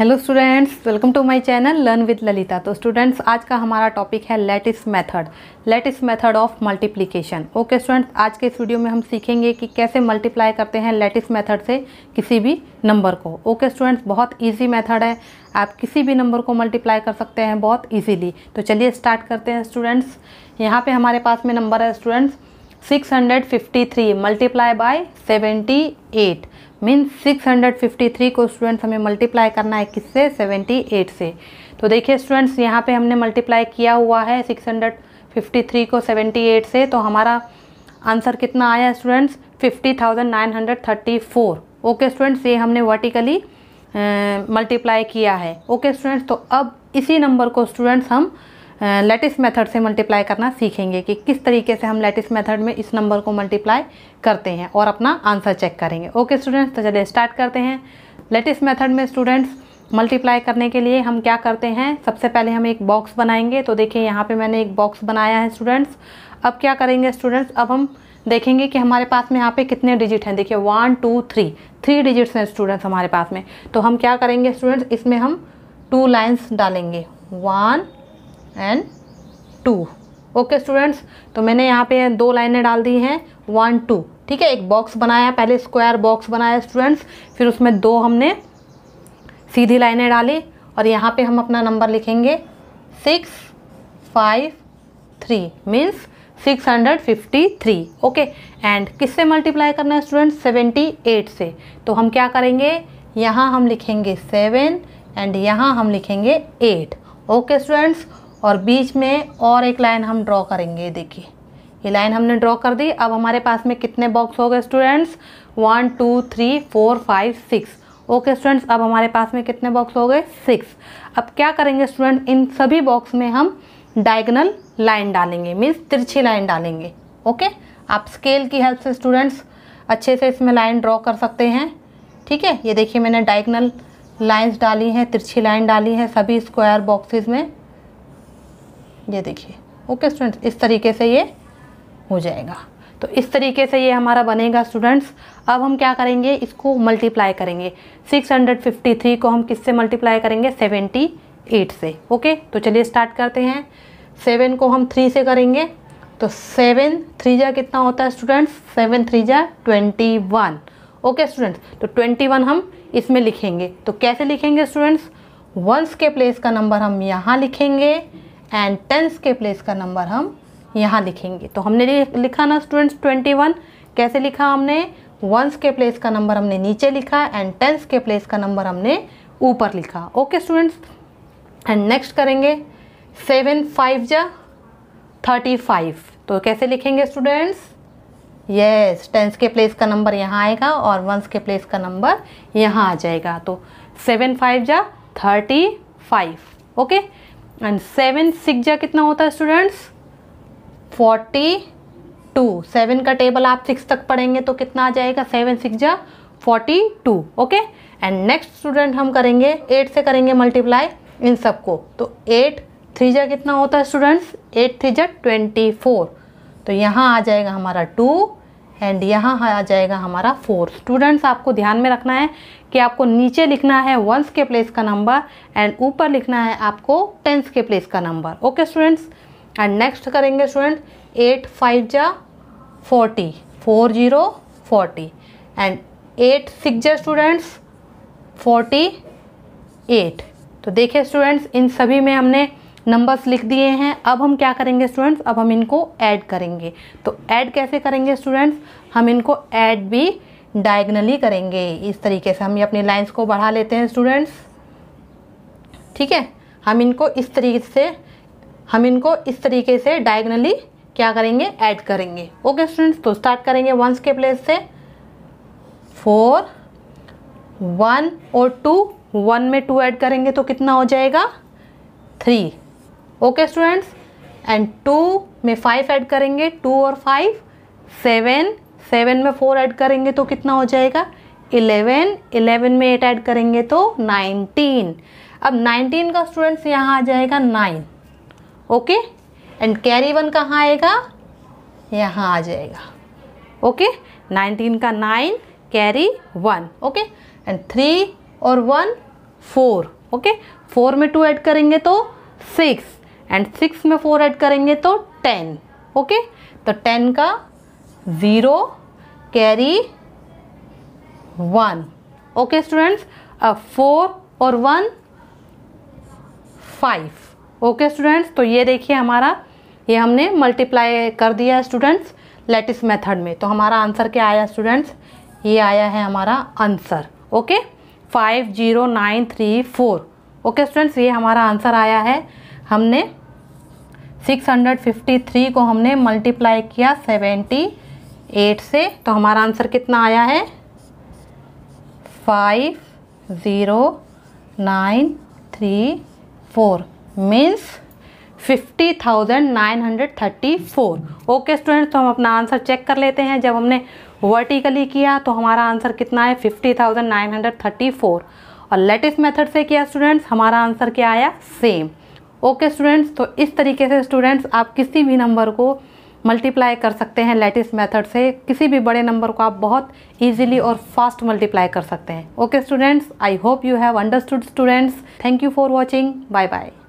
hello students welcome to my channel learn with Lalita तो students आज का हमारा टॉपिक है latest method latest method of multiplication okay students आज के इस वीडियो में हम सीखेंगे कि कैसे मल्टीप्लाई करते हैं लेटेस्ट मेथड से किसी भी नंबर को ओके okay, स्टूडेंट्स बहुत ईजी मैथड है आप किसी भी नंबर को मल्टीप्लाई कर सकते हैं बहुत ईजीली तो चलिए स्टार्ट करते हैं स्टूडेंट्स यहाँ पर हमारे पास में नंबर है students six hundred fifty three multiply by seventy eight mean 653 को स्टूडेंट्स हमें मल्टीप्लाई करना है किससे 78 से तो देखिए स्टूडेंट्स यहाँ पे हमने मल्टीप्लाई किया हुआ है 653 को 78 से तो हमारा आंसर कितना आया स्टूडेंट्स 50,934 ओके स्टूडेंट्स ये हमने वर्टिकली मल्टीप्लाई किया है ओके स्टूडेंट्स तो अब इसी नंबर को स्टूडेंट्स हम लेटिस मेथड से मल्टीप्लाई करना सीखेंगे कि किस तरीके से हम लेटिस मेथड में इस नंबर को मल्टीप्लाई करते हैं और अपना आंसर चेक करेंगे ओके स्टूडेंट्स तो चलिए स्टार्ट करते हैं लेटिस मेथड में स्टूडेंट्स मल्टीप्लाई करने के लिए हम क्या करते हैं सबसे पहले हम एक बॉक्स बनाएंगे तो देखिए यहाँ पे मैंने एक बॉक्स बनाया है स्टूडेंट्स अब क्या करेंगे स्टूडेंट्स अब हम देखेंगे कि हमारे पास में यहाँ पे कितने डिजिट हैं देखिए one two three three digits हैं स्टूडेंट्स हमारे पास में तो हम क्या करेंगे स्टूडेंट्स इसमें हम टू लाइन्स डालेंगे one and two okay students तो मैंने यहाँ पे दो लाइनें डाल दी हैं वन टू ठीक है एक बॉक्स बनाया पहले स्क्वायर बॉक्स बनाया स्टूडेंट्स फिर उसमें दो हमने सीधी लाइनें डाली और यहाँ पे हम अपना नंबर लिखेंगे six five three means six hundred fifty three okay and किससे मल्टीप्लाई करना है स्टूडेंट्स सेवेंटी एट से तो हम क्या करेंगे यहाँ हम लिखेंगे सेवन एंड यहाँ हम लिखेंगे एट ओके स्टूडेंट्स और बीच में और एक लाइन हम ड्रॉ करेंगे देखिए ये लाइन हमने ड्रॉ कर दी अब हमारे पास में कितने बॉक्स हो गए students one two three four five six okay students अब हमारे पास में कितने बॉक्स हो गए सिक्स अब क्या करेंगे स्टूडेंट इन सभी बॉक्स में हम डायगनल लाइन डालेंगे मीन्स तिरछी लाइन डालेंगे ओके आप स्केल की हेल्प से स्टूडेंट्स अच्छे से इसमें लाइन ड्रॉ कर सकते हैं ठीक है ये देखिए मैंने डायगनल लाइन्स डाली हैं तिरछी लाइन डाली है सभी स्क्वायर बॉक्सेज में ये देखिए ओके स्टूडेंट्स इस तरीके से ये हो जाएगा तो इस तरीके से ये हमारा बनेगा स्टूडेंट्स अब हम क्या करेंगे इसको मल्टीप्लाई करेंगे 653 को हम किससे मल्टीप्लाई करेंगे 78 से ओके तो चलिए स्टार्ट करते हैं सेवन को हम थ्री से करेंगे तो सेवन थ्री जा कितना होता है स्टूडेंट्स सेवन थ्री जा ट्वेंटी वन ओके स्टूडेंट्स तो ट्वेंटी वन हम इसमें लिखेंगे तो कैसे लिखेंगे स्टूडेंट्स वंस के प्लेस का नंबर हम यहाँ लिखेंगे एंड टेंस के प्लेस का नंबर हम यहाँ लिखेंगे तो हमने लिखा ना स्टूडेंट्स ट्वेंटी वन कैसे लिखा हमने वंस के प्लेस का नंबर हमने नीचे लिखा एंड टेंस के प्लेस का नंबर हमने ऊपर लिखा ओके स्टूडेंट्स एंड नेक्स्ट करेंगे सेवन फाइव जा थर्टी फाइव तो कैसे लिखेंगे स्टूडेंट्स यस टेंस के प्लेस का नंबर यहाँ आएगा और वंस के प्लेस का नंबर यहाँ आ जाएगा तो सेवन फाइव जा thirty five okay and seven six जा कितना होता है स्टूडेंट्स फोर्टी टू सेवन का टेबल आप सिक्स तक पढ़ेंगे तो कितना आ जाएगा सेवन सिक्स जा forty two okay and next student हम करेंगे एट से करेंगे मल्टीप्लाई इन सबको तो एट थ्री जा कितना होता है स्टूडेंट्स एट थ्री जा ट्वेंटी फोर तो यहाँ आ जाएगा हमारा टू एंड यहाँ आ जाएगा हमारा फोर स्टूडेंट्स आपको ध्यान में रखना है कि आपको नीचे लिखना है वंस के प्लेस का नंबर एंड ऊपर लिखना है आपको टेंस के प्लेस का number okay students and next करेंगे स्टूडेंट एट फाइव जा forty four zero forty and eight six जा स्टूडेंट्स फोर्टी एट तो देखिए स्टूडेंट्स इन सभी में हमने नंबर्स लिख दिए हैं अब हम क्या करेंगे स्टूडेंट्स अब हम इनको ऐड करेंगे तो ऐड कैसे करेंगे स्टूडेंट्स हम इनको ऐड भी डायगनली करेंगे इस तरीके से हम ये अपनी लाइंस को बढ़ा लेते हैं स्टूडेंट्स ठीक है हम इनको इस तरीके से हम इनको इस तरीके से डायगनली क्या करेंगे ऐड करेंगे ओके स्टूडेंट्स तो स्टार्ट करेंगे वंस के प्लेस से फोर वन और टू वन में टू ऐड करेंगे तो कितना हो जाएगा three okay students and two में फाइव ऐड करेंगे टू और फाइव सेवन सेवन में फोर ऐड करेंगे तो कितना हो जाएगा इलेवन इलेवन में एट ऐड करेंगे तो नाइनटीन अब नाइनटीन का स्टूडेंट्स यहाँ आ जाएगा nine okay and carry one कहाँ आएगा यहाँ आ जाएगा ओके नाइनटीन का nine carry one okay and three और वन फोर ओके फोर में टू ऐड करेंगे तो सिक्स एंड सिक्स में फोर ऐड करेंगे तो टेन ओके तो टेन का zero carry one okay students अब फोर और वन फाइव ओके स्टूडेंट्स तो ये देखिए हमारा ये हमने मल्टीप्लाई कर दिया है स्टूडेंट्स लेटिस मेथड में तो हमारा आंसर क्या आया स्टूडेंट्स ये आया है हमारा answer okay five zero nine three four okay students ये हमारा आंसर आया है हमने 653 को हमने मल्टीप्लाई किया 78 से तो हमारा आंसर कितना आया है five zero nine three four means fifty thousand nine hundred thirty four okay students तो हम अपना आंसर चेक कर लेते हैं जब हमने वर्टिकली किया तो हमारा आंसर कितना है fifty thousand nine hundred thirty four और लेटेस्ट मेथड से किया स्टूडेंट्स हमारा आंसर क्या आया सेम ओके स्टूडेंट्स तो इस तरीके से स्टूडेंट्स आप किसी भी नंबर को मल्टीप्लाई कर सकते हैं लेटेस्ट मेथड से किसी भी बड़े नंबर को आप बहुत इजीली और फास्ट मल्टीप्लाई कर सकते हैं okay students I hope you have understood students thank you for watching bye bye